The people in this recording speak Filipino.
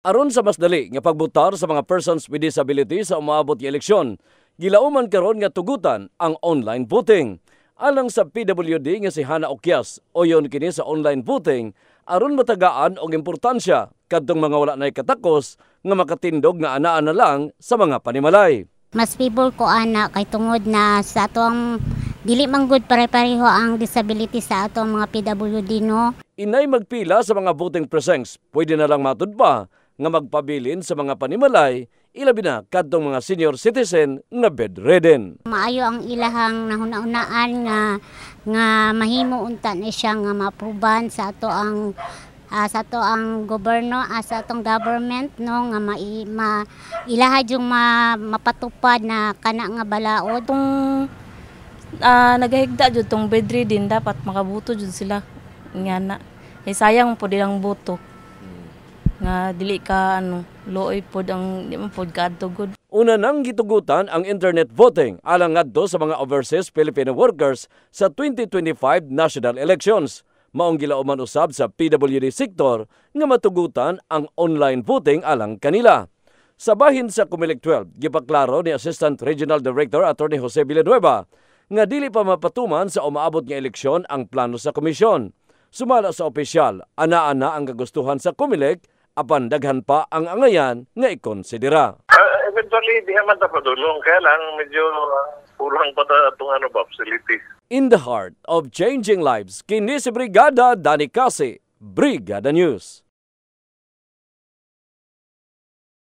Aron sa mas dali nga pagbutar sa mga persons with disability sa umaabot nga eleksyon, gilauman karon nga tugutan ang online voting. Alang sa PWD nga si Hana Okyas, o yon kini sa online voting, aron matagaan og importansya kadtong mga wala nay katakos nga makatindog nga anaa na lang sa mga panimalay. Mas people ko ana kay tungod na sa atong dili man gud pare-pareho ang disability sa atong mga PWD no. Inay magpila sa mga voting precincts, pwede na lang matudpa nga magpabilin sa mga panimalay ilabi na kadtong mga senior citizen na bedridden. Maayo ang ilahang nahunaunaan nga nga mahimo unta ni siya nga maapruban sa ato ang uh, sa ato ang gobyerno uh, sa atong government no nga ma, ma ilahad yung ma, mapatupad na kana nga balaod tong uh, ah, nagahigda jud tong bedridden dapat makabuto jud sila nga na eh, sayang po dilang buto nga dili ka ano looy pod ang di man pod kadto gud una nang gitugutan ang internet voting alang ngadto sa mga overseas Filipino workers sa 2025 national elections maong gilauman usab sa PWD sector nga matugutan ang online voting alang kanila sa bahin sa Comelec 12 gipaklaro ni Assistant Regional Director Attorney Jose Villanueva nga dili pa mapatuman sa umaabot nga eleksyon ang plano sa komisyon sumala sa opisyal ana-ana ang kagustuhan sa Comelec apan daghan pa ang angayan nga ikonsidera. Uh, eventually, di man ta Kaya lang, medyo uh, pa ta itong ano facilities. In the heart of changing lives, kini si Brigada Dani Kasi, Brigada News.